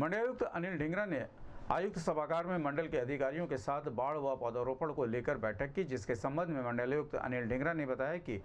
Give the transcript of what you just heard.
मंडलायुक्त अनिल ढिंगरा ने आयुक्त सभागार में मंडल के अधिकारियों के साथ बाढ़ व पौधारोपण को लेकर बैठक की जिसके संबंध में मंडलायुक्त अनिल ढिंगरा ने बताया कि